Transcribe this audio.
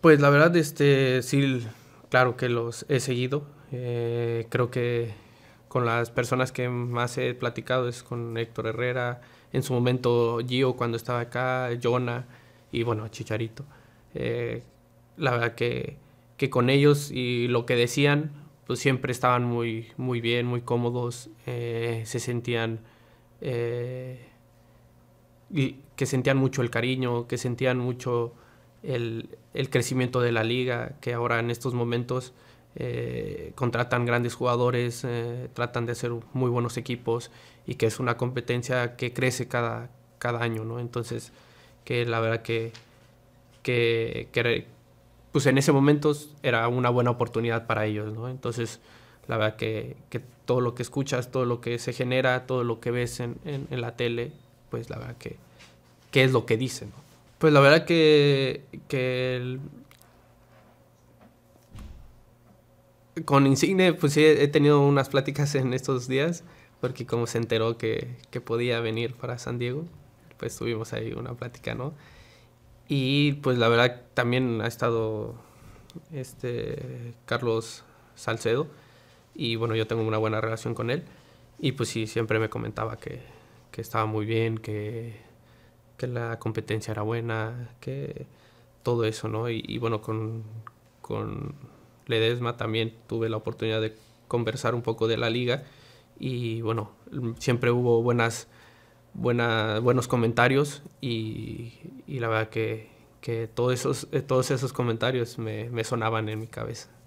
Pues la verdad, este, sí, claro que los he seguido. Eh, creo que con las personas que más he platicado es con Héctor Herrera, en su momento Gio cuando estaba acá, Jonah y bueno, Chicharito. Eh, la verdad que, que, con ellos y lo que decían, pues siempre estaban muy, muy bien, muy cómodos, eh, se sentían... que sentían mucho el cariño, que sentían mucho el, crecimiento de la liga, que ahora en estos momentos eh, contratan grandes jugadores, eh, tratan de hacer muy buenos equipos y que es una competencia que crece cada, cada año, ¿no? Entonces, que la verdad que, que, pues en ese momento era una buena oportunidad para ellos, ¿no? Entonces, la verdad que, todo lo que escuchas, todo lo que se genera, todo lo que ves en, la tele, pues la verdad que, que es lo que dicen, pues la verdad que, con Insigne, pues sí, he tenido unas pláticas en estos días, porque como se enteró que, podía venir para San Diego, pues tuvimos ahí una plática, ¿no? Y pues la verdad también ha estado este Carlos Salcedo y bueno, yo tengo una buena relación con él y pues sí, siempre me comentaba que estaba muy bien, que que la competencia era buena, que todo eso, ¿no? Y, bueno, con, Ledesma también tuve la oportunidad de conversar un poco de la liga y bueno, siempre hubo buenas, buenos comentarios y, la verdad que, todos, esos, todos esos comentarios me sonaban en mi cabeza.